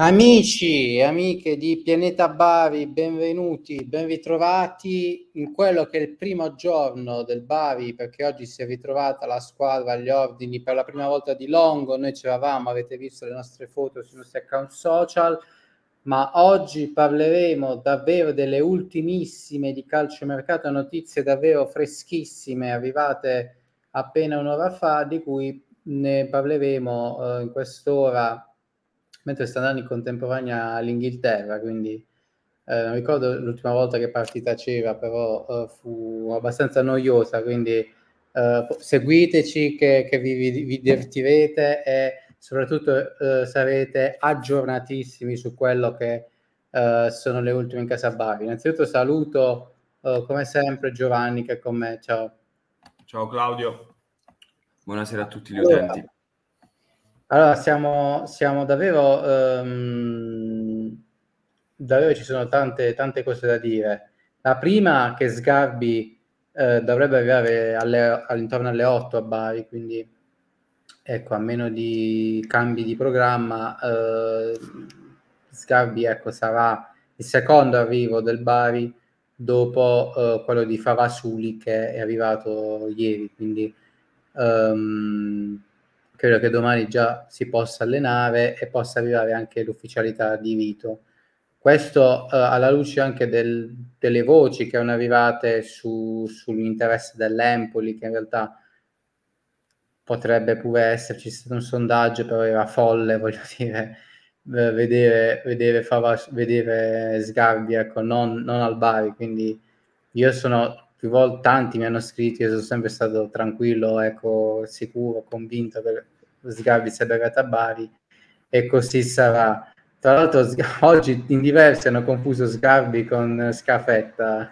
Amici e amiche di Pianeta Bari, benvenuti, ben ritrovati in quello che è il primo giorno del Bari, perché oggi si è ritrovata la squadra agli ordini per la prima volta di Longo, noi c'eravamo, avete visto le nostre foto sui nostri account social, ma oggi parleremo davvero delle ultimissime di calciomercato, notizie davvero freschissime, arrivate appena un'ora fa, di cui ne parleremo eh, in quest'ora mentre sta andando in contemporanea all'Inghilterra, quindi eh, non ricordo l'ultima volta che partita c'era, però eh, fu abbastanza noiosa, quindi eh, seguiteci che, che vi, vi, vi, divertirete e soprattutto eh, sarete aggiornatissimi su quello che eh, sono le ultime in casa Bari. Innanzitutto saluto eh, come sempre Giovanni che è con me, ciao. Ciao Claudio, buonasera a tutti gli allora. utenti. Allora, siamo, siamo davvero, um, davvero ci sono tante, tante cose da dire. La prima che Sgarbi eh, dovrebbe arrivare alle, all'intorno alle 8 a Bari, quindi ecco, a meno di cambi di programma, eh, Sgarbi ecco, sarà il secondo arrivo del Bari dopo eh, quello di Favasuli che è arrivato ieri, quindi... Um, credo che domani già si possa allenare e possa arrivare anche l'ufficialità di Vito. Questo eh, alla luce anche del, delle voci che erano arrivate su, sull'interesse dell'Empoli, che in realtà potrebbe pure esserci stato un sondaggio, però era folle, voglio dire, vedere, vedere, vedere Sgarbia, ecco, non, non Bari. quindi io sono più volte tanti mi hanno scritto, io sono sempre stato tranquillo, ecco, sicuro, convinto che Sgarbi sia becato a Bari e così sarà. Tra l'altro oggi in diversi hanno confuso Sgarbi con Scafetta.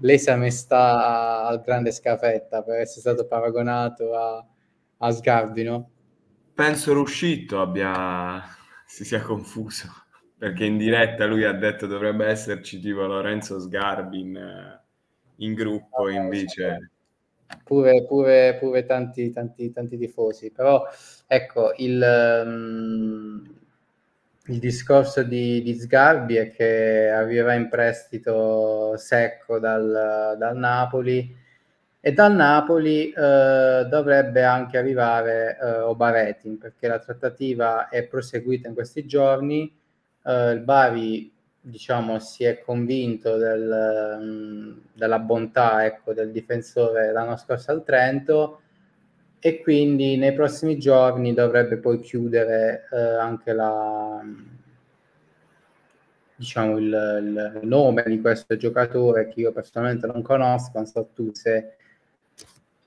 L'esame sta al grande Scafetta per essere stato paragonato a, a Sgarbi, no? Penso Ruscitto abbia... si sia confuso perché in diretta lui ha detto dovrebbe esserci tipo Lorenzo Sgarbi in eh, in gruppo ah, invece. Certo. Pure, pure, pure tanti, tanti, tanti tifosi, però ecco il, um, il discorso di, di, Sgarbi è che arriverà in prestito secco dal, dal Napoli e dal Napoli eh, dovrebbe anche arrivare eh, Obaretin perché la trattativa è proseguita in questi giorni. Eh, il Bari diciamo, si è convinto del, della bontà ecco, del difensore l'anno scorso al Trento e quindi nei prossimi giorni dovrebbe poi chiudere eh, anche la, diciamo, il, il, nome di questo giocatore che io personalmente non conosco, non so tu se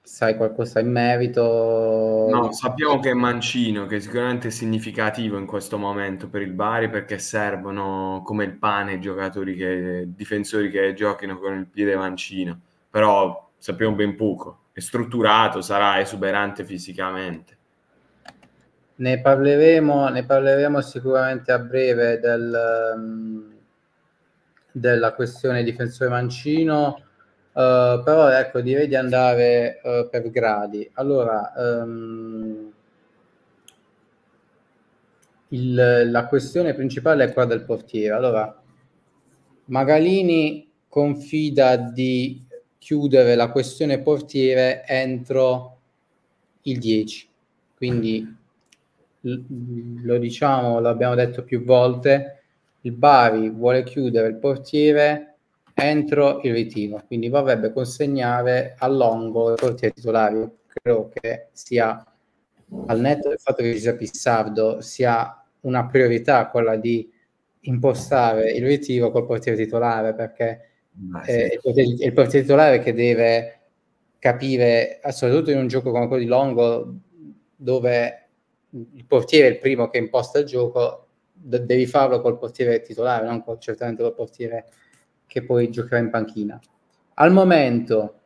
sai qualcosa in merito? No, sappiamo che è Mancino, che è sicuramente significativo in questo momento per il Bari perché servono come il pane giocatori che, difensori che giochino con il piede Mancino, però sappiamo ben poco. È strutturato, sarà esuberante fisicamente. Ne parleremo, ne parleremo sicuramente a breve del, ehm, della questione difensore Mancino Uh, però ecco, direi di andare uh, per gradi. Allora, um, il, la questione principale è quella del portiere. Allora, Magalini confida di chiudere la questione portiere entro il 10. Quindi lo diciamo, l'abbiamo detto più volte, il Bari vuole chiudere il portiere entro il ritiro, quindi vorrebbe consegnare a Longo il portiere titolare. Credo che sia, al netto del fatto che ci sia Pissardo, sia una priorità quella di impostare il ritiro col portiere titolare, perché ah, sì. è il portiere titolare che deve capire, soprattutto in un gioco come quello di Longo, dove il portiere è il primo che imposta il gioco, devi farlo col portiere titolare, non col, certamente col portiere titolare che poi giocherà in panchina. Al momento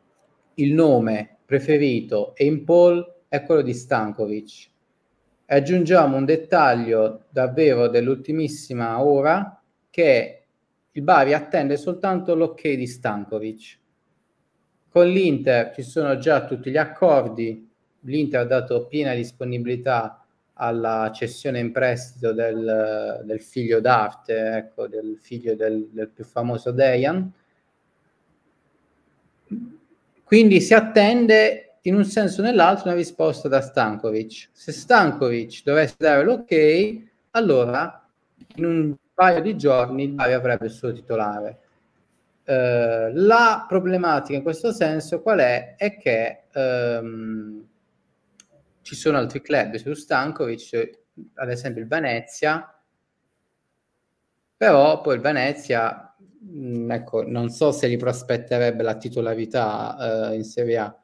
il nome preferito e in poll è quello di Stankovic. E aggiungiamo un dettaglio davvero dell'ultimissima ora che il Bari attende soltanto l'ok di Stankovic. Con l'Inter ci sono già tutti gli accordi, l'Inter ha dato piena disponibilità alla cessione in prestito del, del figlio d'arte, ecco, del figlio del, del più famoso Dejan. Quindi si attende in un senso o nell'altro una risposta da Stankovic. Se Stankovic dovesse dare l'ok, allora in un paio di giorni Dario avrebbe il suo titolare. Eh, la problematica in questo senso qual è? È che ehm, ci sono altri club su Stankovic, ad esempio il Venezia, però poi il Venezia, mm, ecco, non so se gli prospetterebbe la titolarità eh, in Serie A,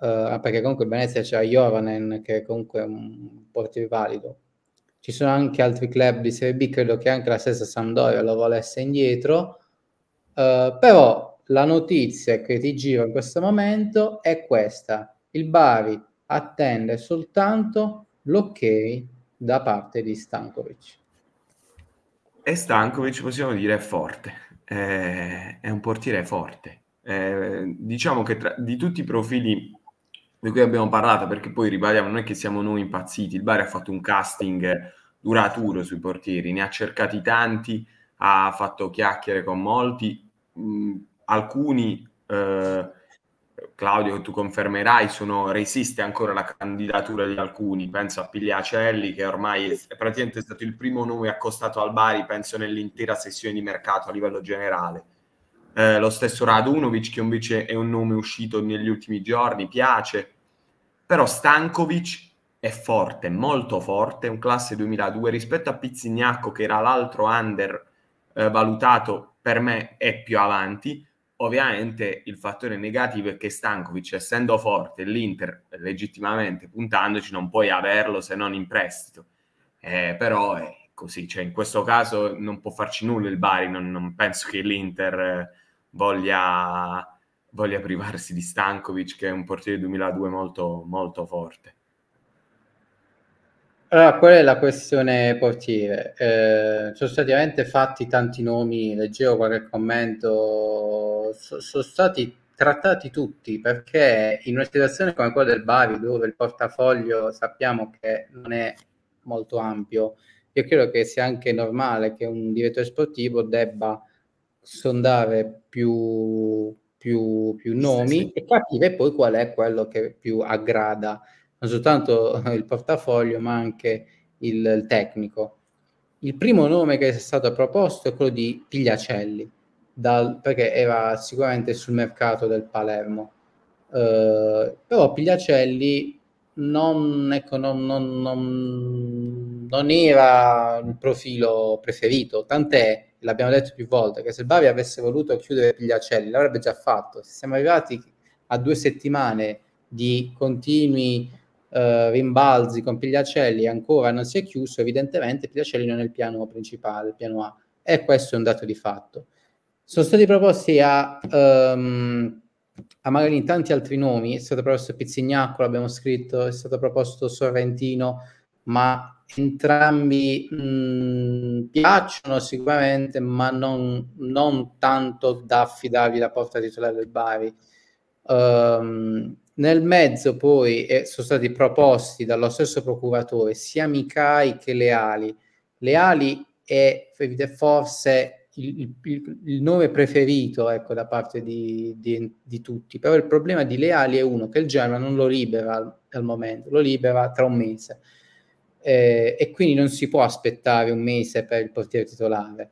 eh, perché comunque il Venezia c'è Jovanen, che è comunque un portiere valido. Ci sono anche altri club di Serie B, credo che anche la stessa Sampdoria lo volesse indietro, eh, però la notizia che ti giro in questo momento è questa. Il Bari attende soltanto l'ok da parte di Stankovic. E Stankovic possiamo dire è forte, eh, è un portiere forte. Eh, diciamo che tra, di tutti i profili di cui abbiamo parlato, perché poi ribadiamo, non è che siamo noi impazziti, il Bari ha fatto un casting duraturo sui portieri, ne ha cercati tanti, ha fatto chiacchiere con molti, mh, alcuni eh, Claudio, tu confermerai, sono, resiste ancora la candidatura di alcuni, penso a Pigliacelli che ormai è praticamente stato il primo nome accostato al Bari, penso nell'intera sessione di mercato a livello generale. Eh, lo stesso Radunovic che invece è un nome uscito negli ultimi giorni, piace, però Stankovic è forte, molto forte, un classe 2002 rispetto a Pizzignacco che era l'altro under eh, valutato, per me è più avanti Ovviamente il fattore negativo è che Stankovic, essendo forte, l'Inter legittimamente puntandoci, non puoi averlo se non in prestito. Eh, però è così, cioè in questo caso non può farci nulla il Bari, non, non penso che l'Inter eh, voglia, voglia, privarsi di Stankovic, che è un portiere 2002 molto, molto forte. Allora, qual è la questione portiere? Eh, sono stati veramente fatti tanti nomi, leggevo qualche commento sono, sono stati trattati tutti perché in una situazione come quella del Bari dove il portafoglio sappiamo che non è molto ampio io credo che sia anche normale che un direttore sportivo debba sondare più, più, più nomi sì, sì. e capire poi qual è quello che più aggrada non soltanto il portafoglio ma anche il, il tecnico il primo nome che è stato proposto è quello di Pigliacelli dal, perché era sicuramente sul mercato del Palermo. Eh, però Pigliacelli non, ecco, non, non, non, era il profilo preferito, tant'è, l'abbiamo detto più volte, che se il Bari avesse voluto chiudere Pigliacelli l'avrebbe già fatto. Siamo arrivati a due settimane di continui eh, rimbalzi con Pigliacelli ancora non si è chiuso, evidentemente Pigliacelli non è il piano principale, il piano A. E questo è un dato di fatto. Sono stati proposti a, um, a magari in tanti altri nomi, è stato proposto Pizzignacco, l'abbiamo scritto, è stato proposto Sorrentino, ma entrambi mh, piacciono sicuramente, ma non, non, tanto da affidargli la porta titolare del Bari. Um, nel mezzo poi eh, sono stati proposti dallo stesso procuratore sia Micai che Leali. Leali è forse il, il, il nome preferito ecco, da parte di, di, di, tutti, però il problema di Leali è uno, che il Genoa non lo libera al, al momento, lo libera tra un mese eh, e quindi non si può aspettare un mese per il portiere titolare.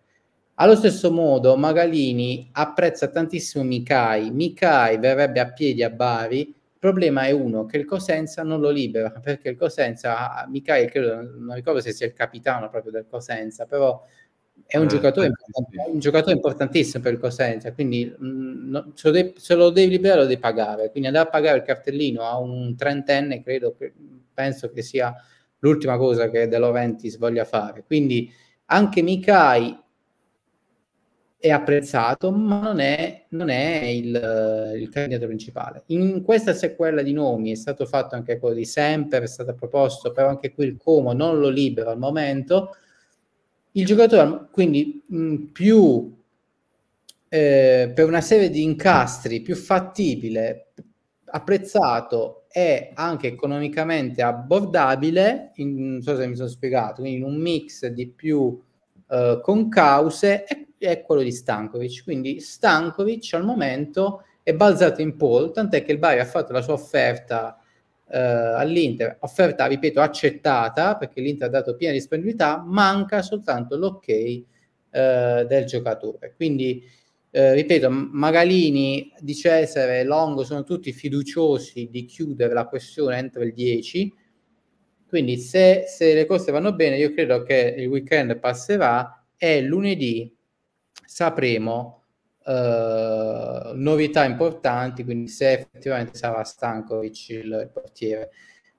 Allo stesso modo Magalini apprezza tantissimo Mikai, Mikai verrebbe a piedi a Bari, il problema è uno, che il Cosenza non lo libera, perché il Cosenza, Mikai credo, non ricordo se sia il capitano proprio del Cosenza, però è un, eh, giocatore, sì. un giocatore importantissimo per il Cosenza, quindi mh, mm, no, se, lo devi, liberare lo devi pagare, quindi andare a pagare il cartellino a un trentenne credo, penso che sia l'ultima cosa che De Laurentiis voglia fare, quindi anche Mikai è apprezzato, ma non è, non è il, il, candidato principale. In questa sequela di nomi è stato fatto anche quello di Semper, è stato proposto, però anche qui il Como non lo libera al momento, il giocatore, quindi mh, mm, più eh, per una serie di incastri più fattibile, apprezzato e anche economicamente abbordabile, in, non so se mi sono spiegato, quindi in un mix di più eh, concause, è, è quello di Stankovic. Quindi Stankovic al momento è balzato in pole, tant'è che il Bari ha fatto la sua offerta eh, all'Inter, offerta, ripeto, accettata perché l'Inter ha dato piena disponibilità, manca soltanto l'ok eh, del giocatore. Quindi, eh, ripeto, Magalini, Di Cesare, e Longo sono tutti fiduciosi di chiudere la questione entro il 10. Quindi se, se le cose vanno bene, io credo che il weekend passerà e lunedì sapremo eh, novità importanti, quindi se effettivamente sarà Stankovic il, il portiere.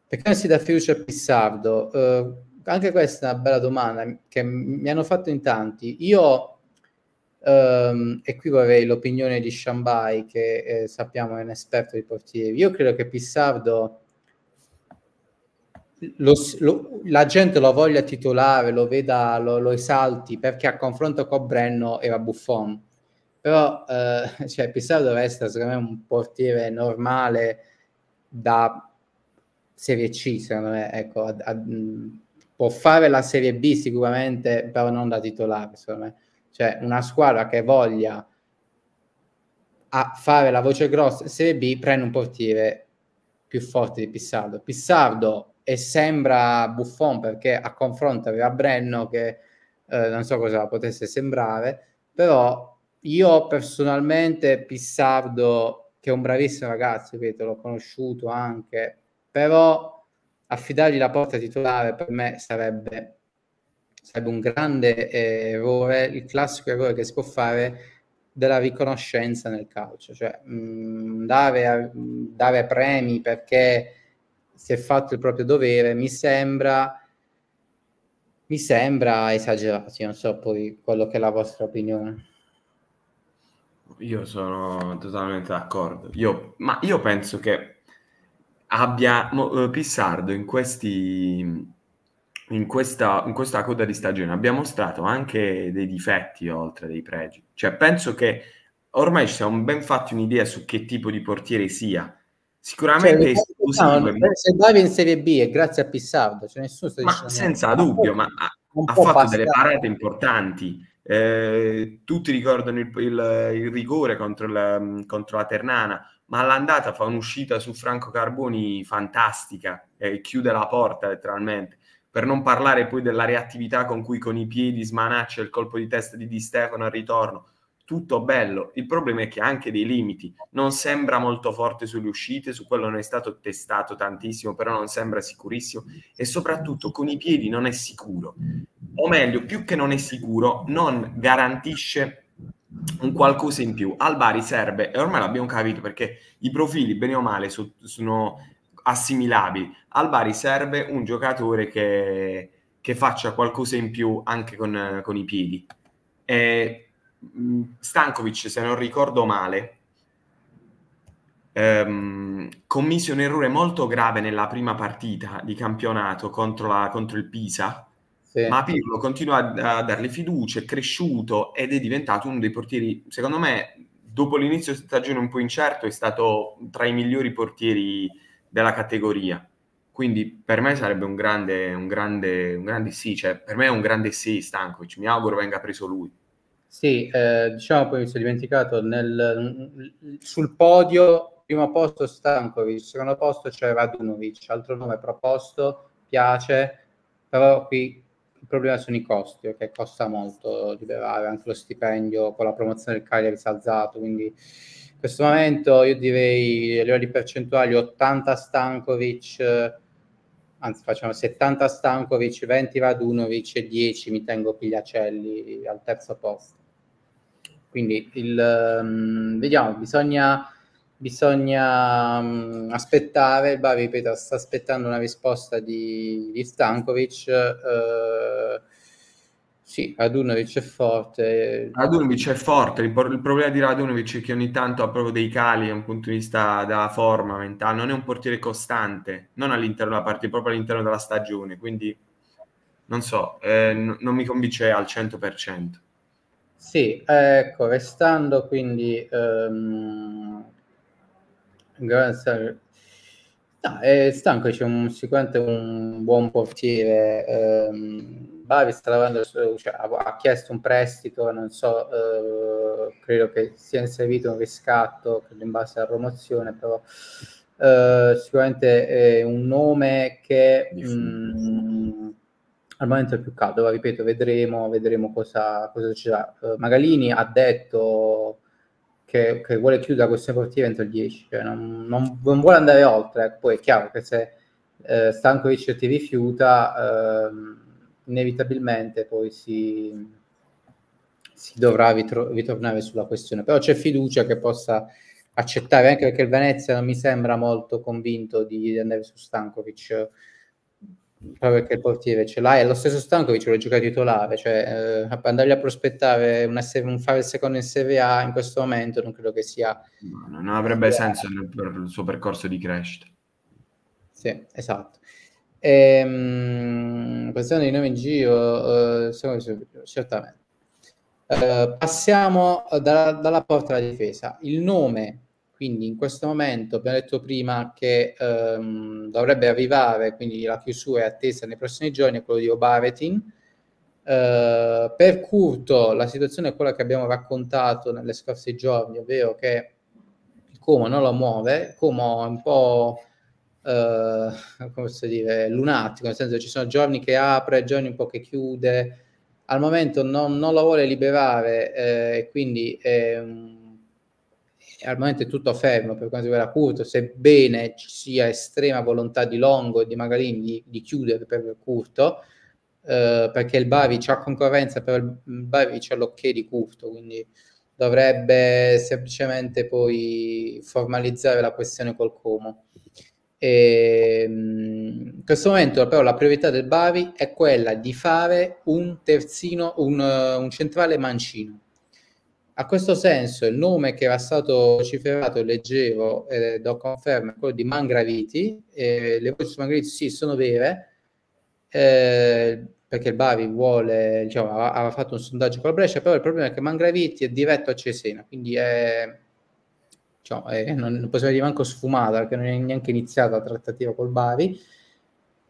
Perché non si dà fiducia a Pissardo? Eh, anche questa è una bella domanda che mi hanno fatto in tanti. Io, ehm, e qui vorrei l'opinione di Shambai, che eh, sappiamo è un esperto di portieri, io credo che Pissardo... Lo, lo, la gente lo voglia titolare, lo veda, lo, lo esalti perché a confronto con Brenno era Buffon però eh, cioè, Pissarro resta secondo me un portiere normale da Serie C, secondo me, ecco, a, a, può fare la Serie B sicuramente, però non da titolare, secondo me. Cioè, una squadra che voglia fare la voce grossa in Serie B prende un portiere più forte di Pissardo. Pissardo e sembra buffon perché a confronto aveva Brenno che eh, non so cosa potesse sembrare, però io personalmente Pissardo, che è un bravissimo ragazzo, ripeto, l'ho conosciuto anche, però affidargli la porta titolare per me sarebbe, sarebbe un grande eh, errore, il classico errore che si può fare della riconoscenza nel calcio, cioè mh, mm, dare, a, dare premi perché si è fatto il proprio dovere, mi sembra mi sembra esagerato, non so poi quello che è la vostra opinione. Io sono totalmente d'accordo. Io, ma io penso che abbia mo, eh, Pissardo in, questi, in, questa, in questa coda di stagione abbia mostrato anche dei difetti oltre dei pregi. Cioè, penso che ormai ci siamo ben fatti un'idea su che tipo di portiere sia. Sicuramente cioè, no, se vai in Serie B è grazie a Pissardo, cioè nessuno sta dicendo senza niente. dubbio, ma ha, ha fatto passare. delle parate importanti eh, tutti ricordano il, il, il rigore contro la, contro la, Ternana, ma all'andata fa un'uscita su Franco Carboni fantastica, eh, chiude la porta letteralmente. Per non parlare poi della reattività con cui con i piedi smanaccia il colpo di testa di Di Stefano al ritorno tutto bello. Il problema è che ha anche dei limiti. Non sembra molto forte sulle uscite, su quello non è stato testato tantissimo, però non sembra sicurissimo e soprattutto con i piedi non è sicuro. O meglio, più che non è sicuro, non garantisce un qualcosa in più. Al Bari serve, e ormai l'abbiamo capito perché i profili, bene o male, so, sono assimilabili. Al Bari serve un giocatore che, che faccia qualcosa in più anche con, con i piedi. E Mm, Stankovic, se non ricordo male, ehm, commise un errore molto grave nella prima partita di campionato contro, la, contro il Pisa, sì. ma Pirlo continua a, a dargli fiducia, è cresciuto ed è diventato uno dei portieri, secondo me, dopo l'inizio di stagione un po' incerto, è stato tra i migliori portieri della categoria. Quindi per me sarebbe un grande, un grande, un grande sì, cioè per me è un grande sì Stankovic, mi auguro venga preso lui. Sì, eh, diciamo poi mi sono dimenticato, nel, sul podio, primo posto Stankovic, secondo posto c'è Radunovic, altro nome proposto, piace, però qui il problema sono i costi, che costa molto di liberare, anche lo stipendio con la promozione del Cagliari si è alzato, quindi in questo momento io direi a livello di percentuali 80 Stankovic, anzi facciamo 70 Stankovic, 20 Vadunovic e 10 mi tengo Pigliacelli al terzo posto. Quindi il, um, vediamo, bisogna, bisogna um, aspettare, il Bari ripeto, sta aspettando una risposta di, di Stankovic. Uh, sì, Radunovic è forte. Radunovic è forte, il, il problema di Radunovic è che ogni tanto ha proprio dei cali da un punto di vista della forma mentale, non è un portiere costante, non all'interno della partita, proprio all'interno della stagione, quindi non so, eh, n- non mi convince al 100%. Sì, ecco, restando quindi... Um, ehm, grazie No, è stanco, c'è un, sicuramente un buon portiere. Ehm, Bavi sta lavorando, cioè, ha, chiesto un prestito, non so, eh, credo che sia inserito un riscatto credo in base alla promozione, però eh, sicuramente è un nome che mh, al momento è più caldo, ripeto, vedremo, vedremo cosa, cosa succederà. Eh, Magalini ha detto che, che vuole chiudere questa partita entro il 10, cioè non, non, non, vuole andare oltre. Ecco, poi è chiaro che se eh, Stankovic ti rifiuta, eh, inevitabilmente poi si, si dovrà ritro- ritornare sulla questione. Però c'è fiducia che possa accettare, anche perché il Venezia non mi sembra molto convinto di andare su Stankovic proprio perché il portiere ce l'ha, è lo stesso Stankovic vuole giocare titolare, cioè eh, andargli a prospettare una, un fare il secondo in Serie A in questo momento non credo che sia... No, non avrebbe senso per il suo percorso di crescita. Sì, esatto. Ehm, questione di nome in giro, eh, certamente. Eh, passiamo da, dalla porta alla difesa. Il nome quindi in questo momento abbiamo detto prima che ehm, dovrebbe arrivare, quindi la chiusura è attesa nei prossimi giorni, è quello di Obaretin. Eh, per Curto la situazione è quella che abbiamo raccontato nelle scorse giorni, ovvero che il Como non lo muove, il Como è un po'... Eh, come posso dire, lunatico, nel senso ci sono giorni che apre, giorni un po' che chiude, al momento non, non la vuole liberare eh, quindi è ehm, un al momento è tutto fermo per quanto riguarda Curto, sebbene ci sia estrema volontà di Longo e di Magalini di, di chiudere per Curto, eh, perché il Bavi ha concorrenza, però il Bavi c'è l'ok di Curto, quindi dovrebbe semplicemente poi formalizzare la questione col Como. E, ehm, in questo momento però la priorità del Bavi è quella di fare un terzino, un, un centrale mancino a questo senso il nome che era stato cifrato, leggevo, eh, do conferma, quello di Mangraviti, eh, le voci su Mangraviti sì, sono vere, eh, perché il Bavi vuole, diciamo, aveva fatto un sondaggio con la Brescia, però il problema è che Mangraviti è diretto a Cesena, quindi è, diciamo, è, non, non, possiamo dire manco sfumata, perché non è neanche iniziata la trattativa col Bavi.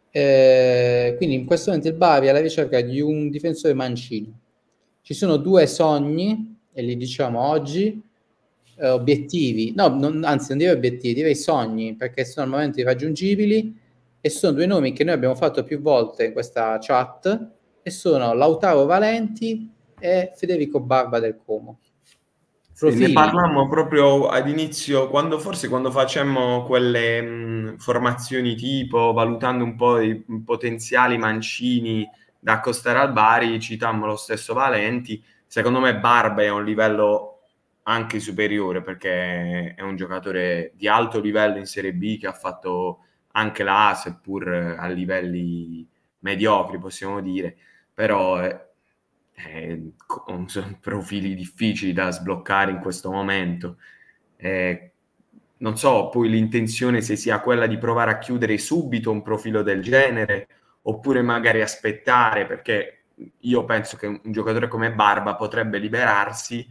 Eh, quindi in questo momento il Bavi è alla ricerca di un difensore mancino. Ci sono due sogni e gli diciamo oggi eh, obiettivi, no, non, anzi non dire obiettivi, direi sogni, perché sono al momento irraggiungibili e sono due nomi che noi abbiamo fatto più volte in questa chat e sono Lautaro Valenti e Federico Barba del Como. Profili. Ne parlammo proprio ad inizio, quando, forse quando facemmo quelle mh, mm, formazioni tipo, valutando un po' i potenziali mancini da accostare al Bari, citammo lo stesso Valenti, Secondo me Barba è un livello anche superiore perché è un giocatore di alto livello in Serie B che ha fatto anche la A, seppur a livelli mediocri, possiamo dire, però eh, eh, sono profili difficili da sbloccare in questo momento. Eh, non so poi l'intenzione se sia quella di provare a chiudere subito un profilo del genere oppure magari aspettare perché io penso che un, giocatore come Barba potrebbe liberarsi,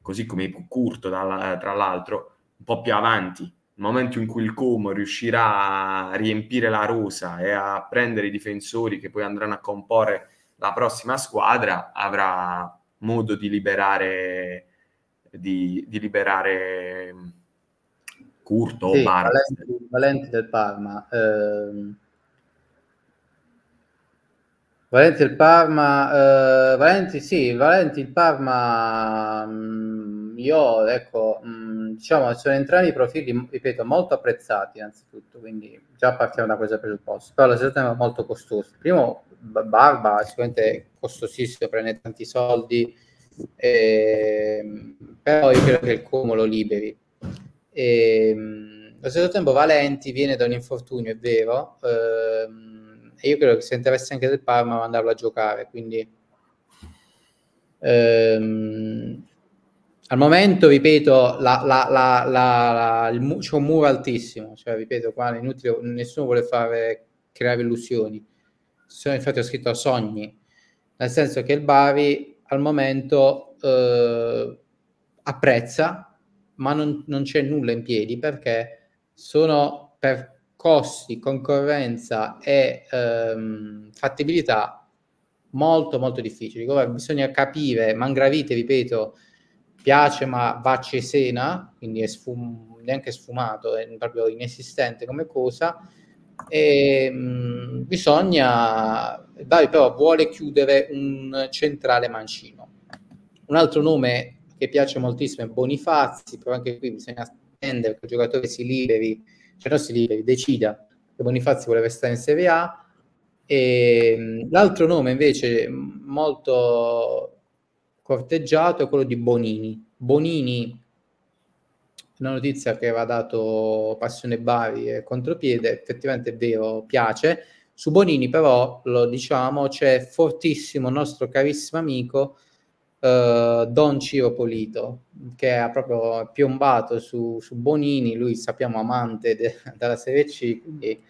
così come Curto tra l'altro, un po' più avanti. Nel momento in cui il Como riuscirà a riempire la rosa e a prendere i difensori che poi andranno a comporre la prossima squadra, avrà modo di liberare, di, di liberare Curto sì, o Barba. Valenti, Valenti del Parma. Ehm Valenti il Parma, eh, Valenti sì, Valenti il Parma, mh, mm, io ecco, mh, mm, diciamo, sono entrambi i profili, ripeto, molto apprezzati innanzitutto, quindi già partiamo da questo presupposto, però la situazione è molto costosa. Primo, Barba sicuramente è costosissimo, prende tanti soldi, eh, però io credo che il cumulo liberi. E, ehm, allo stesso tempo Valenti viene da un infortunio, è vero, ehm, e io credo che sia interesse anche del Parma mandarlo a giocare, quindi ehm, al momento, ripeto, la, la, la, il, c'è un muro altissimo, cioè ripeto, qua inutile, nessuno vuole fare, creare illusioni, sono infatti ho scritto sogni, nel senso che il Bari al momento eh, apprezza, ma non, non c'è nulla in piedi perché sono per costi, concorrenza e ehm, fattibilità molto molto difficili. Come bisogna capire, Mangravite, ripeto, piace ma va a Cesena, quindi è sfum- neanche sfumato, è proprio inesistente come cosa. E, ehm, mh, bisogna, Bari però vuole chiudere un centrale mancino. Un altro nome che piace moltissimo è Bonifazzi, però anche qui bisogna attendere che il giocatore si liberi però si decida che Bonifazzi voleva stare in Serie A. E mm, l'altro nome invece mm, molto corteggiato è quello di Bonini. Bonini, una notizia che aveva dato Passione Bari e Contropiede, effettivamente è vero, piace. Su Bonini però, lo diciamo, c'è fortissimo nostro carissimo amico uh, Don Ciro Polito, che ha proprio piombato su, su Bonini, lui sappiamo amante de- della Serie C, quindi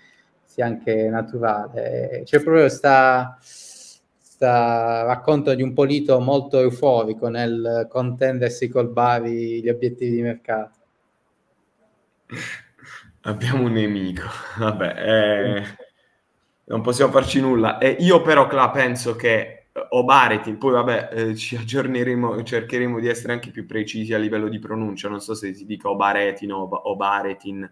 sia anche naturale. C'è proprio sta, sta racconto di un Polito molto euforico nel contendersi col Bari gli obiettivi di mercato. Abbiamo un nemico, vabbè, eh, non possiamo farci nulla. Eh, io però, Cla, penso che o Baretin, poi vabbè eh, ci aggiorneremo, cercheremo di essere anche più precisi a livello di pronuncia, non so se si dica o Baretin o, o Baretin,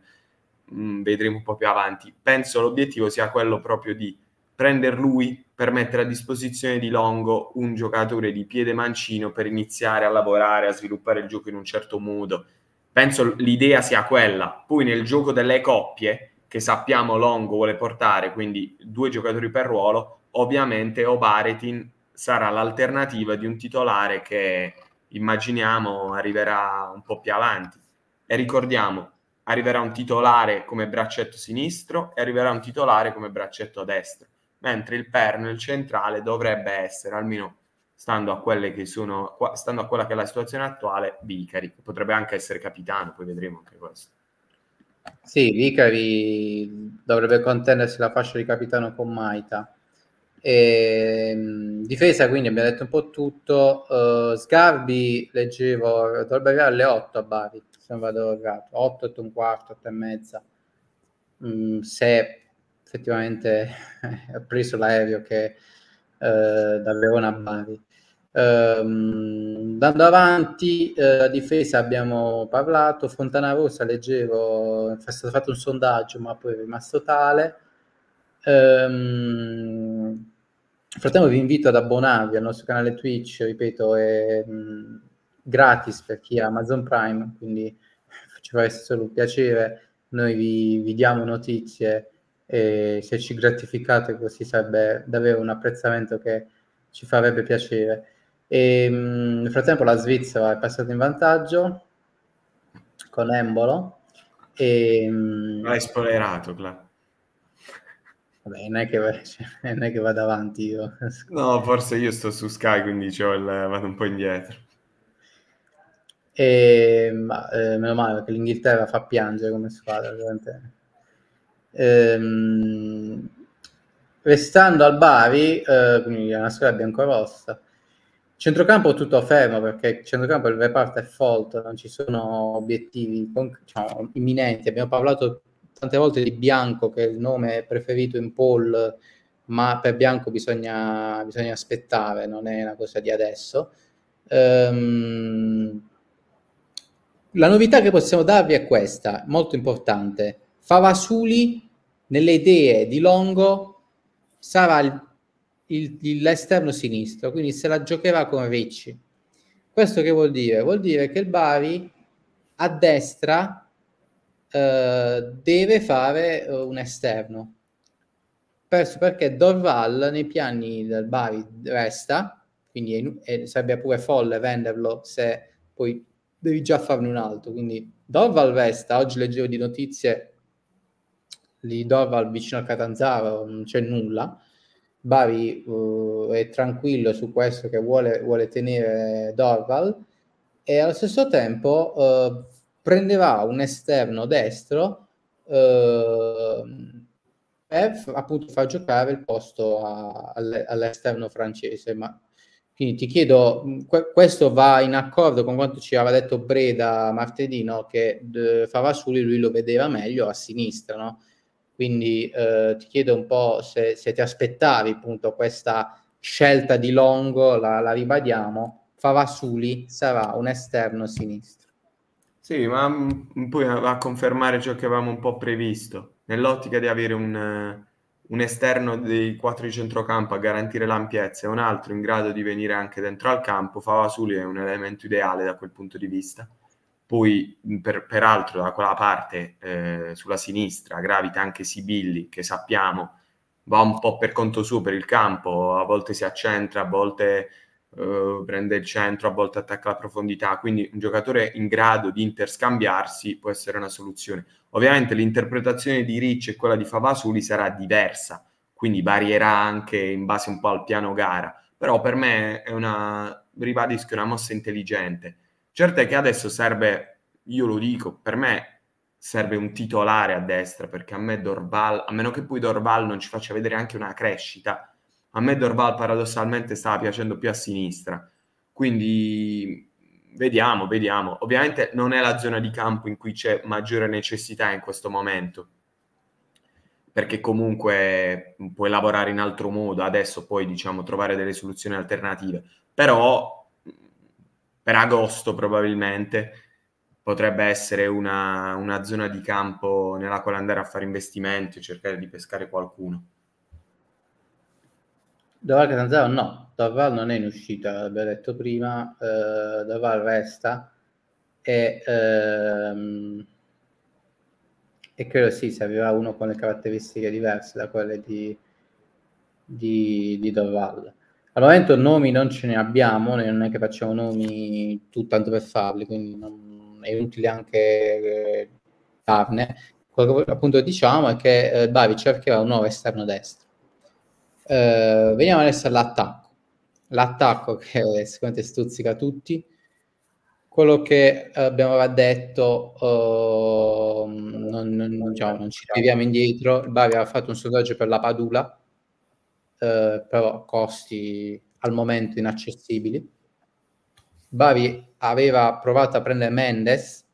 mm, vedremo un po' più avanti. Penso l'obiettivo sia quello proprio di prendere lui per mettere a disposizione di Longo un giocatore di piede mancino per iniziare a lavorare, a sviluppare il gioco in un certo modo. Penso l'idea sia quella. Poi nel gioco delle coppie, che sappiamo Longo vuole portare, quindi due giocatori per ruolo, ovviamente Obaretin sarà l'alternativa di un titolare che immaginiamo arriverà un po' più avanti. E ricordiamo, arriverà un titolare come braccetto sinistro e arriverà un titolare come braccetto destro, mentre il perno, il centrale, dovrebbe essere, almeno stando a, quelle che sono, stando a quella che è la situazione attuale, Vicari. Potrebbe anche essere capitano, poi vedremo anche questo. Sì, Vicari dovrebbe contendersi la fascia di capitano con Maita. E, ehm, difesa, quindi abbiamo detto un po' tutto. Uh, Sgarbi, leggevo, dovrebbe arrivare alle 8 a Bari, se non vado errato, 8, 8 un quarto, 8 e mezza. Mm, se effettivamente ha preso l'aereo che eh, da Verona a Bari. Um, andando avanti, eh, difesa abbiamo parlato, Fontana Rosa leggevo, è stato fatto un sondaggio ma poi è rimasto tale. Um, nel frattempo vi invito ad abbonarvi al nostro canale Twitch, ripeto, è mh, mm, gratis per chi ha Amazon Prime, quindi ci fa solo un piacere, noi vi, vi diamo notizie e se ci gratificate così sarebbe davvero un apprezzamento che ci farebbe piacere. E, mh, mm, nel frattempo la Svizzera è passata in vantaggio con Embolo. E, mh, mm, L'hai spoilerato, Cla. Vabbè, non è che, cioè, non è che vado avanti io. No, forse io sto su Sky, quindi il, vado un po' indietro. E, ma, eh, meno male perché l'Inghilterra fa piangere come squadra. Ehm, restando al Bari, eh, quindi è una squadra biancorossa. Centrocampo tutto fermo perché il centrocampo il reparto è folto, non ci sono obiettivi cioè, imminenti. Abbiamo parlato tante volte di Bianco, che è il nome preferito in poll, ma per Bianco bisogna, bisogna aspettare, non è una cosa di adesso. Um, la novità che possiamo darvi è questa, molto importante. Favasuli, nelle idee di Longo, sarà il, il, l'esterno sinistro, quindi se la giocherà con Ricci. Questo che vuol dire? Vuol dire che il Bari a destra eh, deve fare eh, un esterno. Perso perché Dorval nei piani del Bari resta, quindi è, è, sarebbe pure folle venderlo se poi devi già farne un altro. Quindi Dorval resta, oggi leggevo di notizie di Dorval vicino a Catanzaro, non c'è nulla. Bari uh, è tranquillo su questo che vuole, vuole tenere Dorval e allo stesso tempo uh, prendeva un esterno destro eh, per appunto far giocare il posto a, all'esterno francese. Ma, quindi ti chiedo, questo va in accordo con quanto ci aveva detto Breda martedì, no? che Favasuli lui lo vedeva meglio a sinistra, no? Quindi eh, ti chiedo un po' se, se, ti aspettavi appunto questa scelta di Longo, la, la ribadiamo, Favasuli sarà un esterno sinistro. Sì, ma mm, poi a, a confermare ciò che avevamo un po' previsto, nell'ottica di avere un, eh, un esterno dei quattro di centrocampo a garantire l'ampiezza e un altro in grado di venire anche dentro al campo, Favasuli è un elemento ideale da quel punto di vista. Poi, mm, per, peraltro, da quella parte eh, sulla sinistra gravita anche Sibilli, che sappiamo va un po' per conto suo per il campo, a volte si accentra, a volte eh, prende il centro, a volte attacca la profondità, quindi un giocatore in grado di interscambiarsi può essere una soluzione. Ovviamente l'interpretazione di Ricci e quella di Favasuli sarà diversa, quindi varierà anche in base un po' al piano gara, però per me è una, ribadisco, una mossa intelligente. Certo è che adesso serve, io lo dico, per me serve un titolare a destra, perché a me Dorval, a meno che poi Dorval non ci faccia vedere anche una crescita, a me Dorval paradossalmente stava piacendo più a sinistra, quindi vediamo, vediamo. Ovviamente non è la zona di campo in cui c'è maggiore necessità in questo momento, perché comunque puoi lavorare in altro modo, adesso puoi diciamo trovare delle soluzioni alternative, però per agosto probabilmente potrebbe essere una, una zona di campo nella quale andare a fare investimenti o cercare di pescare qualcuno. Davar Catanzaro no, Davar non è in uscita, l'abbiamo detto prima, eh, Davar resta e, ehm, e credo sì, servirà uno con le caratteristiche diverse da quelle di, di, di Daval. Al momento nomi non ce ne abbiamo, non è che facciamo nomi tutto per farli, quindi non, è inutile anche eh, darne. Quello che appunto diciamo è che eh, Bavi cercherà un nuovo esterno destro eh, veniamo adesso all'attacco. L'attacco che sicuramente stuzzica tutti. Quello che abbiamo detto, eh, non, non, diciamo, non, ci arriviamo indietro. Il Bari aveva fatto un sondaggio per la Padula, eh, però costi al momento inaccessibili. Bari aveva provato a prendere Mendes,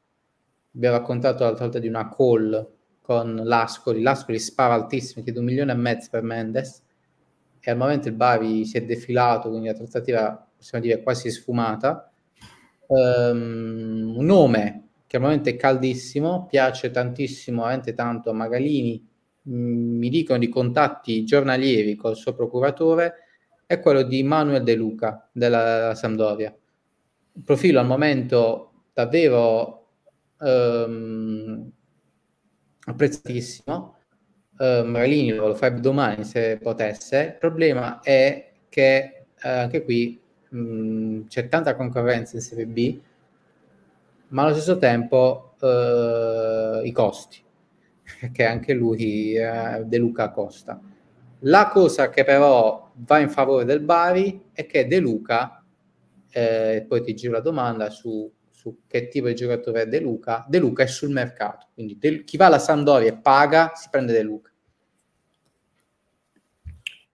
vi ho raccontato l'altra volta di una call con Lascoli, Lascoli spara altissimo, chiede un milione e mezzo per Mendes, e al momento il Bari si è defilato, quindi la trattativa possiamo dire quasi sfumata. Um, un nome che al momento è caldissimo, piace tantissimo, veramente tanto a Magalini, mm, mi dicono di contatti giornalieri col suo procuratore, è quello di Manuel De Luca della Sampdoria. profilo al momento davvero ehm, apprezzatissimo, eh, magari lo farebbe domani se potesse. Il problema è che eh, anche qui mh, mm, c'è tanta concorrenza in Serie B, ma allo stesso tempo eh, i costi, perché anche lui eh, De Luca costa. La cosa che però va in favore del Bari è che De Luca, eh, poi ti giro la domanda su su che tipo di giocatore è De Luca, De Luca è sul mercato, quindi De, chi va alla Sampdoria e paga si prende De Luca.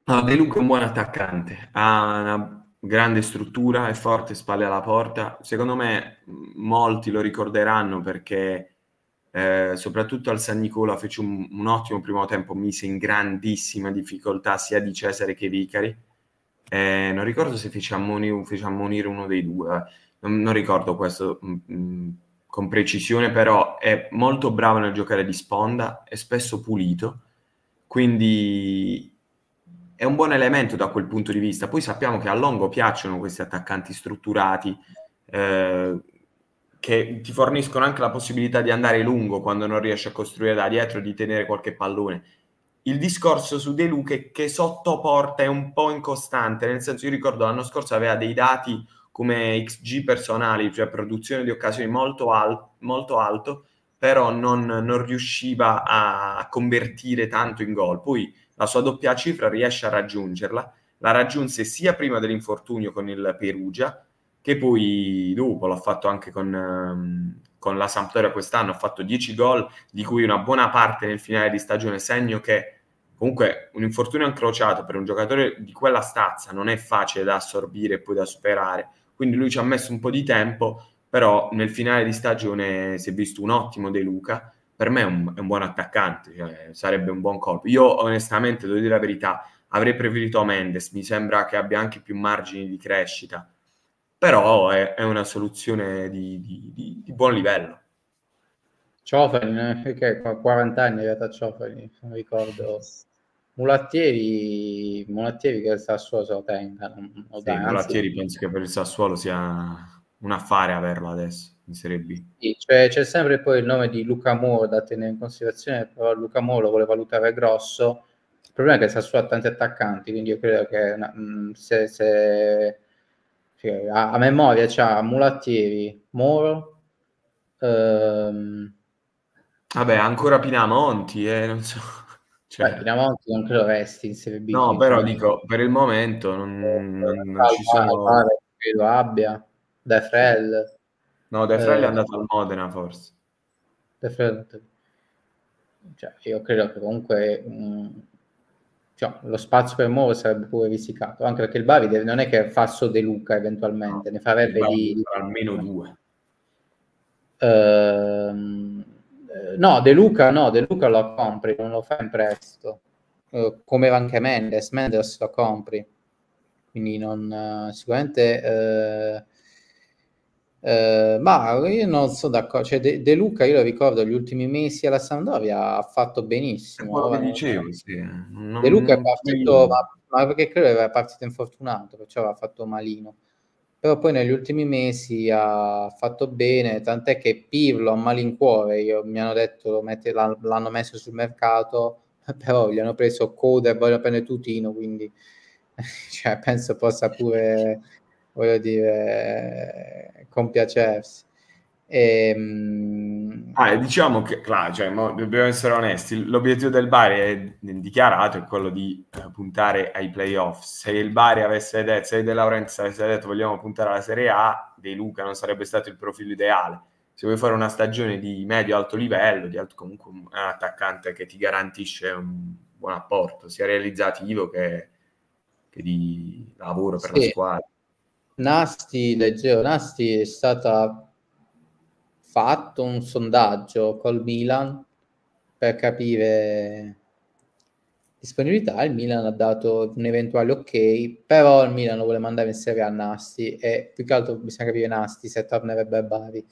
No, De Luca è un buon attaccante, ha una grande struttura, è forte, spalle alla porta. Secondo me molti lo ricorderanno perché eh, soprattutto al San Nicola fece un, un, ottimo primo tempo, mise in grandissima difficoltà sia di Cesare che Vicari. Eh, non ricordo se fece, ammoni, fece ammonire uno dei due, non, non ricordo questo mh, mm, mm, con precisione, però è molto bravo nel giocare di sponda, è spesso pulito, quindi è un buon elemento da quel punto di vista. Poi sappiamo che a Longo piacciono questi attaccanti strutturati, eh, che ti forniscono anche la possibilità di andare lungo quando non riesci a costruire da dietro, e di tenere qualche pallone. Il discorso su De Luca che sotto porta è un po' incostante, nel senso io ricordo l'anno scorso aveva dei dati come XG personali, cioè produzione di occasioni molto, al- molto alto, però non, non, riusciva a convertire tanto in gol. Poi la sua doppia cifra riesce a raggiungerla, la raggiunse sia prima dell'infortunio con il Perugia, che poi dopo l'ha fatto anche con, ehm, con la Sampdoria quest'anno, ha fatto 10 gol, di cui una buona parte nel finale di stagione, segno che comunque un infortunio incrociato per un giocatore di quella stazza non è facile da assorbire e poi da superare quindi lui ci ha messo un po' di tempo, però nel finale di stagione si è visto un ottimo De Luca, per me è un, è un buon attaccante, cioè sarebbe un buon colpo. Io onestamente, devo dire la verità, avrei preferito Mendes, mi sembra che abbia anche più margini di crescita, però è, è una soluzione di, di, di, di buon livello. Cioè, che 40 anni è arrivato a Ciofani, non ricordo. Mulattieri, Mulattieri che il Sassuolo se lo tenga. Lo sì, tenga Mulattieri anzi... penso che per il Sassuolo sia un affare averlo adesso in Serie B. Sì, cioè, c'è sempre poi il nome di Luca Moro da tenere in considerazione, però Luca Moro lo vuole valutare grosso. Il problema è che il Sassuolo ha tanti attaccanti, quindi io credo che mh, mm, se, se cioè, a, a, memoria c'ha Mulattieri, Moro. Ehm... Vabbè, ancora Pinamonti, eh, non so. Cioè, certo. Pinamonti non credo resti in Serie B. No, però non... dico, per il momento non, eh, non, non ci sono... Pare, credo abbia, De Frel. No, De Frel eh, è andato al Modena forse. De Frel... Cioè, io credo che comunque mh, mm, cioè, lo spazio per Moro sarebbe pure risicato, anche perché il Bari non è che fa solo De Luca eventualmente, no, ne farebbe di... Almeno due. Ehm no, De Luca no, De Luca lo compri, non lo fa in prestito. Uh, come era anche Mendes, Mendes lo compri. Quindi non, uh, sicuramente... Uh, ma io non sono d'accordo, cioè De, de Luca io lo ricordo gli ultimi mesi alla Sampdoria ha fatto benissimo. Ora, dicevo, sì. non, De Luca è partito, ma, ma, perché credo che era partito infortunato, perciò ha fatto malino però poi negli ultimi mesi ha fatto bene, tant'è che Pirlo a malincuore, io, mi hanno detto mette, l'hanno messo sul mercato, però gli hanno preso Code e vogliono prendere Tutino, quindi cioè, penso possa pure, voglio dire, compiacersi. Ehm... Ah, diciamo che, là, cioè, dobbiamo essere onesti, l'obiettivo del Bari è dichiarato, è quello di eh, puntare ai playoff. Se il Bari avesse detto, se De Laurentiis avesse detto vogliamo puntare alla Serie A, De Luca non sarebbe stato il profilo ideale. Se vuoi fare una stagione di medio-alto livello, di alto, comunque un attaccante che ti garantisce un buon apporto, sia realizzativo che, che di lavoro per sì. la squadra. Nasti, leggevo, Nasti è stata fatto un sondaggio col Milan per capire disponibilità, il Milan ha dato un eventuale ok, però il Milan lo vuole mandare in Serie A Nasti e più che altro bisogna capire Nasti se tornerebbe a Bari.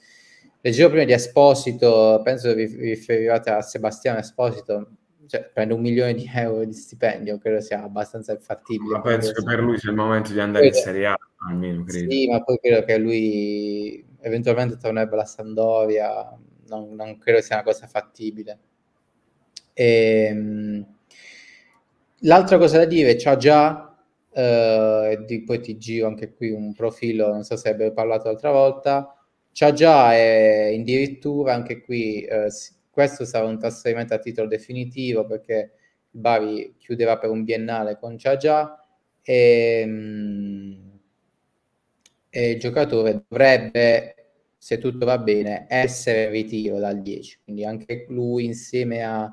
Leggevo prima di Esposito, penso che vi riferivate a Sebastiano Esposito, cioè, prende un milione di euro di stipendio, credo sia abbastanza infattibile. Ma penso che per lui sia il momento di andare credo. in Serie A, almeno credo. Sì, ma poi credo che lui eventualmente tornerebbe la Sandoria, non, non, credo sia una cosa fattibile. E, ehm, l'altra cosa da dire, c'ha già, eh, di, poi ti giro anche qui un profilo, non so se abbiamo parlato l'altra volta, c'ha già e eh, addirittura anche qui, eh, questo sarà un trasferimento a titolo definitivo perché Bari chiuderà per un biennale con c'ha già. e... Ehm, Mh, e il giocatore dovrebbe, se tutto va bene, essere ritiro dal 10. Quindi anche lui insieme al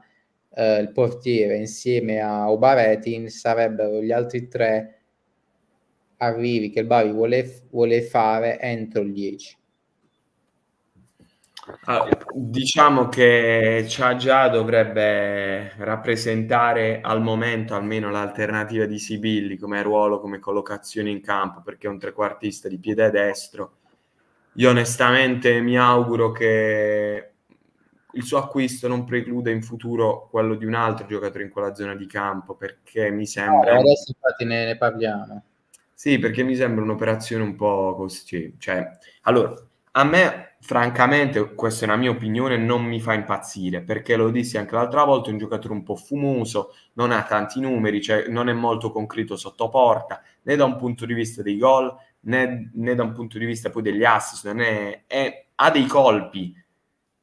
eh, portiere, insieme a Obaretin, sarebbero gli altri tre arrivi che il Bari vuole, vuole fare entro il 10. Allora, ah, diciamo che Ciagia dovrebbe rappresentare al momento almeno l'alternativa di Sibilli come ruolo, come collocazione in campo, perché è un trequartista di piede destro. Io onestamente mi auguro che il suo acquisto non precluda in futuro quello di un altro giocatore in quella zona di campo, perché mi ah, sembra... No, adesso infatti ne, ne parliamo. Sì, perché mi sembra un'operazione un po' così. Cioè, allora, a me francamente, questa è una mia opinione, non mi fa impazzire, perché lo dissi anche l'altra volta, è un giocatore un po' fumoso, non ha tanti numeri, cioè non è molto concreto sotto porta, né da un punto di vista dei gol, né, né da un punto di vista poi degli assist, è, è, ha dei colpi,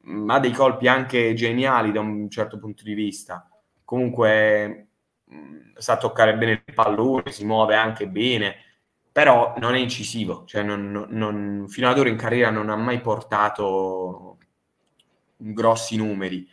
mm, ha dei colpi anche geniali da un certo punto di vista. Comunque mm, sa toccare bene il pallone, si muove anche bene, però non è incisivo, cioè non, non, fino ad ora in carriera non ha mai portato grossi numeri.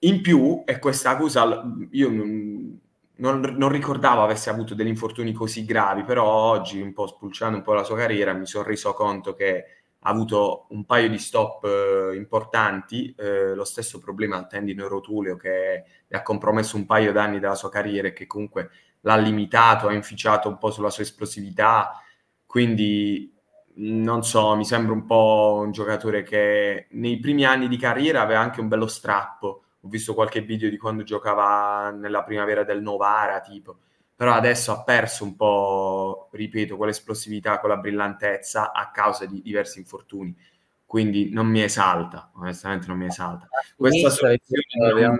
In più, e questa cosa io non, non, ricordavo avesse avuto degli infortuni così gravi, però oggi, un po' spulciando un po' la sua carriera, mi sono reso conto che ha avuto un paio di stop eh, importanti, eh, lo stesso problema al tendine rotuleo che le ha compromesso un paio d'anni della sua carriera e che comunque l'ha limitato, ha inficiato un po' sulla sua esplosività, quindi non so, mi sembra un po' un giocatore che nei primi anni di carriera aveva anche un bello strappo. Ho visto qualche video di quando giocava nella primavera del Novara, tipo. Però adesso ha perso un po', ripeto, quell'esplosività, quella brillantezza a causa di diversi infortuni. Quindi non mi esalta, onestamente non mi esalta. Questa soluzione non...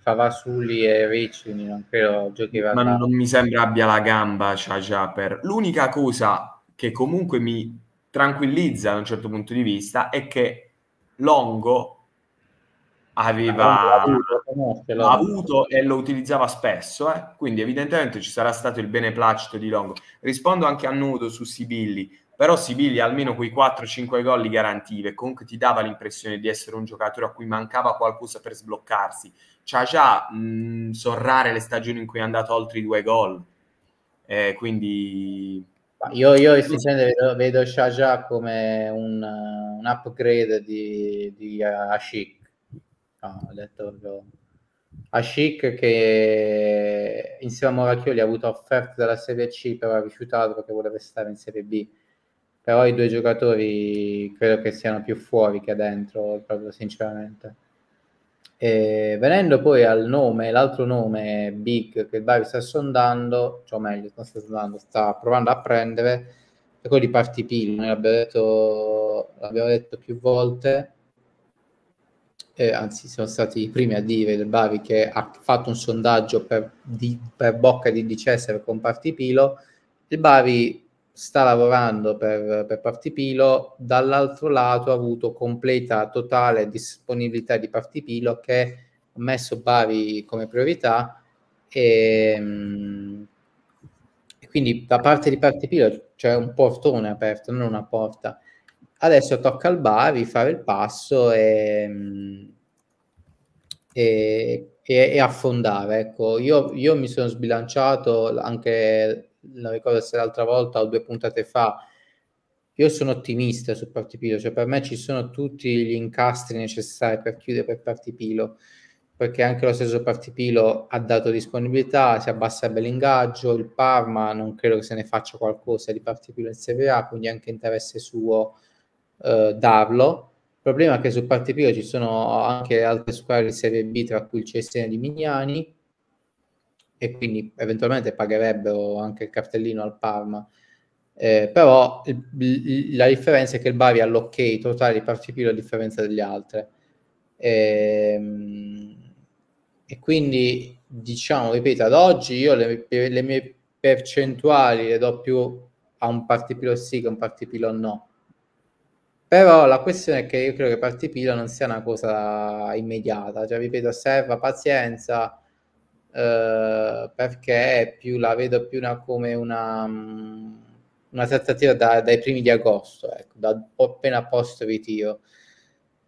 Favasuli e Recini non credo giocheranno. Ma non mi sembra abbia la gamba Ciacia per... L'unica cosa che comunque mi tranquillizza da un certo punto di vista è che Longo aveva avuto, avuto e lo utilizzava spesso, eh? quindi evidentemente ci sarà stato il beneplacito di Longo. Rispondo anche a nudo su Sibilli, però Sibilli almeno quei 4-5 gol li garantiva e comunque ti dava l'impressione di essere un giocatore a cui mancava qualcosa per sbloccarsi Ciacia, mh, mm, sono rare le stagioni in cui è andato oltre i due gol, eh, quindi... Io, io essenzialmente vedo, vedo Shaja come un, un, upgrade di, di Ashik. No, ho detto proprio... Ashik che insieme a Moracchioli ha avuto offerte dalla Serie C, però ha rifiutato perché voleva stare in Serie B. Però i due giocatori credo che siano più fuori che dentro, proprio sinceramente. E venendo poi al nome, l'altro nome big che il Bavi sta sondando, cioè meglio, non sta sondando, sta provando a prendere, è quello di Party Pill, noi l'abbiamo detto, l'abbiamo detto più volte, eh, anzi siamo stati i primi a dire del Bavi che ha fatto un sondaggio per, di, per bocca di DCS con Partipilo, il Bavi sta lavorando per, per Partipilo, dall'altro lato ha avuto completa, totale disponibilità di Partipilo che ha messo Bari come priorità e, ehm, e quindi da parte di Partipilo c'è cioè un portone aperto, non una porta. Adesso tocca al Bari fare il passo e, e, e affondare. Ecco, io, io mi sono sbilanciato anche non ricordo se l'altra volta o due puntate fa, io sono ottimista su Partipilo, cioè per me ci sono tutti gli incastri necessari per chiudere per Partipilo, perché anche lo stesso Partipilo ha dato disponibilità, si abbasserebbe l'ingaggio, il Parma non credo che se ne faccia qualcosa di Partipilo in Serie A, quindi anche interesse suo eh, darlo. Il problema è che su Partipilo ci sono anche altre squadre di Serie B, tra cui il CSN di Mignani, e quindi eventualmente pagherebbero anche il cartellino al Parma. Eh, però il, la differenza è che il Bari ha l'ok totale di Partipilo a differenza degli altri. E, ehm, e quindi, diciamo, ripeto, ad oggi io le, le mie percentuali le do più a un Partipilo sì che a un Partipilo no. Però la questione è che io credo che Partipilo non sia una cosa immediata, cioè ripeto, serva pazienza, eh, perché più, la vedo più una, come una, mm, una trattativa da, dai primi di agosto, ecco, da, appena post ritiro.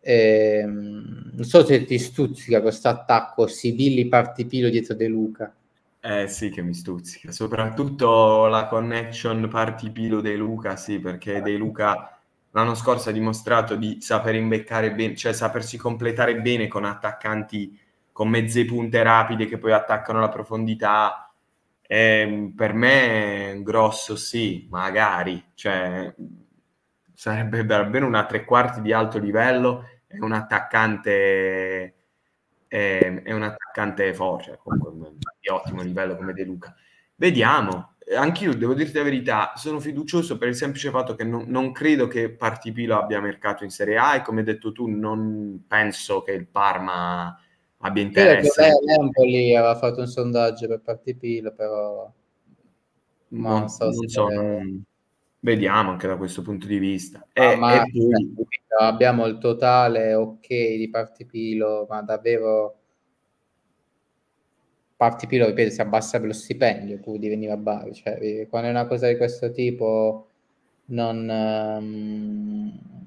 Eh, non so se ti stuzzica questo attacco Sibilli Partipilo dietro De Luca. Eh sì che mi stuzzica, soprattutto la connection Partipilo De Luca, sì, perché De Luca l'anno scorso ha dimostrato di saper imbeccare bene, cioè sapersi completare bene con attaccanti con mezze punte rapide che poi attaccano la profondità. Eh, per me grosso sì, magari, cioè, sarebbe davvero una tre quarti di alto livello e un attaccante è, ehm, è un attaccante forte, comunque di ottimo livello come De Luca. Vediamo, anch'io devo dirti la verità, sono fiducioso per il semplice fatto che non, non credo che Partipilo abbia mercato in Serie A e come hai detto tu non penso che il Parma abbia interesse. Lei, lei un aveva fatto un sondaggio per Partipil, però ma non, so, non so vediamo anche da questo punto di vista. Ah, e, eh, ma e cioè, poi... Abbiamo il totale ok di Partipilo, ma davvero Partipilo, ripeto, si abbassa lo stipendio, cui diveniva Bari. Cioè, quando è una cosa di questo tipo non... Um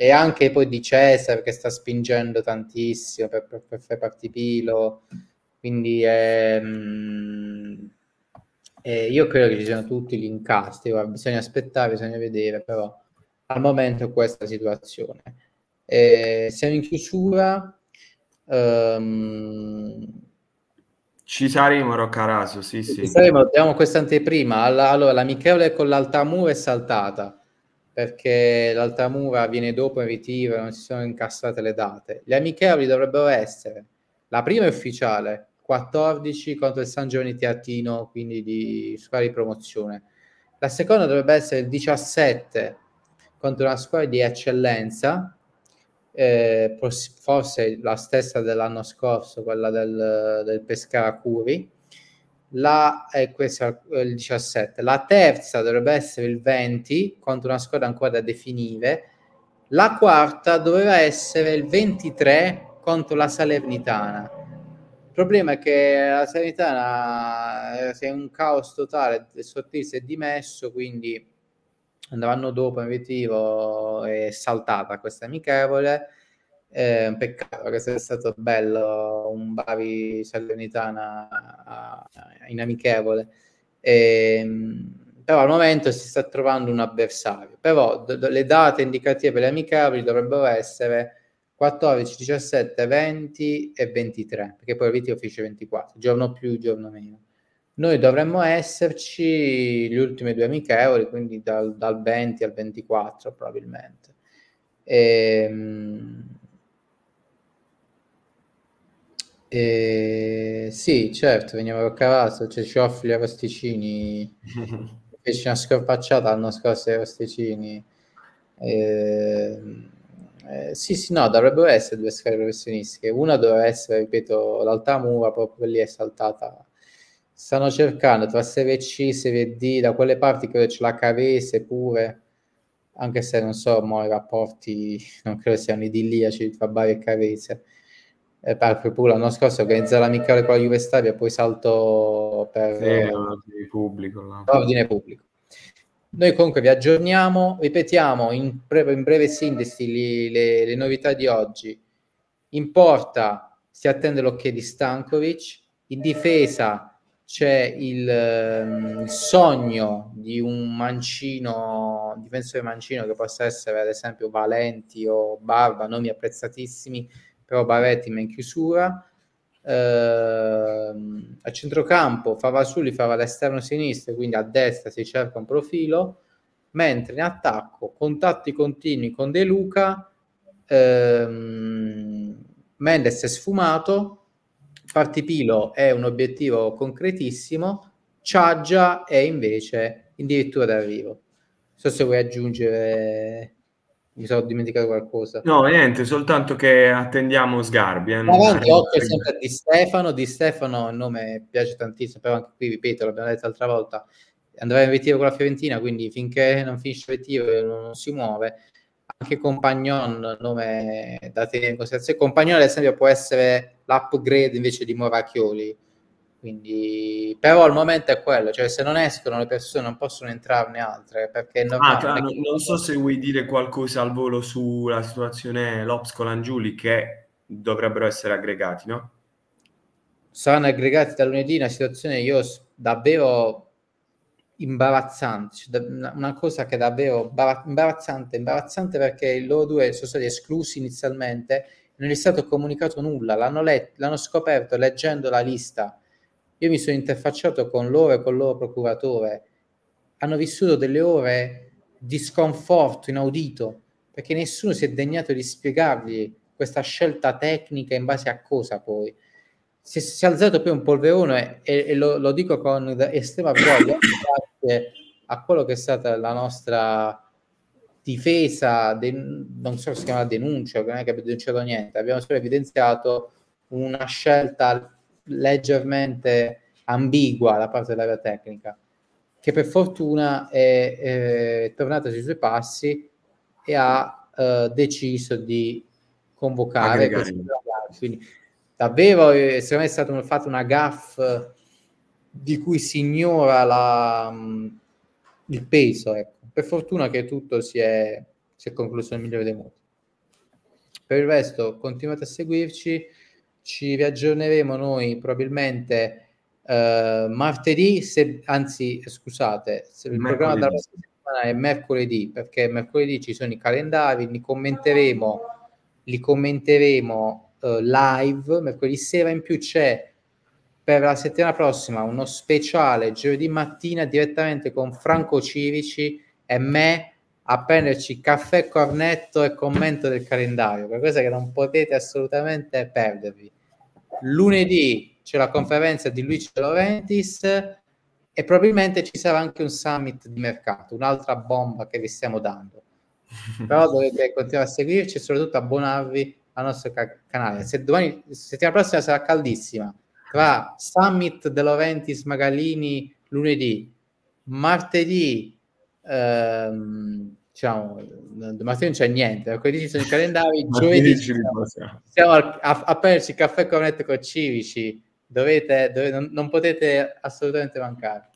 e anche poi di Cesare che sta spingendo tantissimo per, per, per fare partipilo. Quindi ehm, eh, io credo che ci siano tutti gli incasti. guarda, bisogna aspettare, bisogna vedere, però al momento è questa situazione. Eh, siamo in chiusura. Um, ci saremo, Roccaraso, sì, sì. Ci saremo, abbiamo questa anteprima. Allora, la Michele con l'Altamura è saltata perché l'Altamura viene dopo in ritiro e non si sono incassate le date. Le amichevoli dovrebbero essere la prima è ufficiale, 14 contro il San Giovanni Teatino, quindi di squadra di promozione. La seconda dovrebbe essere il 17 contro una squadra di eccellenza, eh, forse la stessa dell'anno scorso, quella del, del Pescara Curi la, eh, questo è eh, il 17, la terza dovrebbe essere il 20 contro una squadra ancora da definire, la quarta doveva essere il 23 contro la Salernitana. Il problema è che la Salernitana eh, è un caos totale, Sottili si è dimesso, quindi andavano dopo in obiettivo, è saltata questa amichevole è un peccato che sia stato bello un Bari Salernitana amichevole. E, ehm, però al momento si sta trovando un avversario. Però do, do, le date indicative per le amicabili dovrebbero essere 14, 17, 20 e 23, perché poi Vitio ufficio 24, giorno più, giorno meno. Noi dovremmo esserci gli ultimi due amichevoli, quindi dal, dal 20 al 24 probabilmente. Ehm. Sì, certo, veniva roccarato, cioè ci offri gli rosticini, feci una scorpacciata l'anno scorso gli rosticini. E... Eh, sì, sì, no, dovrebbero essere due scale professionistiche. Una doveva essere, ripeto, l'altra mura, proprio lì è saltata. Stanno cercando tra Serie C, Serie D, da quelle parti credo c'è la Cavese pure, anche se non so, mo i rapporti non credo siano idilliaci tra Bari e Cavese eh, per pure l'anno scorso organizzare la l'amicale con la Juve Stabia, poi salto per eh, ordine pubblico. No? Ordine pubblico. Noi comunque vi aggiorniamo, ripetiamo in, breve, in breve sintesi li, le, le, novità di oggi. In porta si attende l'ok di Stankovic, in difesa c'è il, il, ehm, sogno di un mancino, difensore mancino che possa essere ad esempio Valenti o Barba, nomi apprezzatissimi, però Baretti in chiusura. Eh, a centrocampo Favasuli farà l'esterno sinistro, quindi a destra si cerca un profilo, mentre in attacco contatti continui con De Luca, ehm, Mendes è sfumato, Partipilo è un obiettivo concretissimo, Ciaggia è invece in dirittura d'arrivo. Non so se vuoi aggiungere mi sono dimenticato qualcosa. No, niente, soltanto che attendiamo Sgarbi. Eh, Davanti, occhio sempre di Stefano, di Stefano il nome piace tantissimo, però anche qui, ripeto, l'abbiamo detto l'altra volta, andrà in vettivo con la Fiorentina, quindi finché non finisce il ritiro e non si muove, anche Compagnon, nome da tenere in considerazione, Compagnon ad esempio può essere l'upgrade invece di Moracchioli, quindi, però al momento è quello, cioè se non escono le persone non possono entrarne altre perché non, ah, cioè, non, non so se vuoi dire qualcosa al volo sulla situazione Lops con Angiuli che dovrebbero essere aggregati, no? Saranno aggregati da lunedì, una situazione io davvero imbarazzante, cioè, una cosa che è davvero imbarazzante, imbarazzante perché loro due sono stati esclusi inizialmente, non è stato comunicato nulla, l'hanno, let- l'hanno scoperto leggendo la lista io mi sono interfacciato con loro e con il loro procuratore. Hanno vissuto delle ore di sconforto inaudito perché nessuno si è degnato di spiegargli questa scelta tecnica in base a cosa poi. Si è, si è alzato poi un polverone e, e lo, lo, dico con estrema voglia grazie a quello che è stata la nostra difesa, den- non so se si chiama denuncia, non è che abbia denunciato niente, abbiamo solo evidenziato una scelta leggermente ambigua da parte dell'area tecnica, che per fortuna è, è tornata sui suoi passi e ha eh, deciso di convocare. Quindi davvero eh, secondo me è stata un, fatta una gaff di cui si ignora la, mh, mm, il peso. Ecco. Per fortuna che tutto si è, si è concluso nel migliore dei modi. Per il resto continuate a seguirci ci riaggiorneremo noi probabilmente eh, martedì, se, anzi scusate, se il programma della settimana è mercoledì, perché mercoledì ci sono i calendari, li commenteremo, li commenteremo eh, live, mercoledì sera in più c'è per la settimana prossima uno speciale giovedì mattina direttamente con Franco Civici e me a prenderci caffè cornetto e commento del calendario, per questo che non potete assolutamente perdervi lunedì c'è la conferenza di Luigi Laurentis e probabilmente ci sarà anche un summit di mercato, un'altra bomba che vi stiamo dando. Però dovete continuare a seguirci e soprattutto abbonarvi al nostro ca- canale. Se domani, settimana prossima sarà caldissima, tra summit De Laurentiis Magalini lunedì, martedì ehm, diciamo, domattina non c'è niente, mercoledì ci sono i calendari, giovedì siamo, a, a prenderci caffè cornetto con civici, dovete, dovete non, non, potete assolutamente mancare.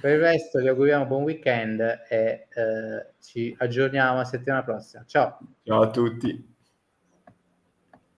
Per il resto vi auguriamo buon weekend e eh, ci aggiorniamo la settimana prossima. Ciao. Ciao a tutti.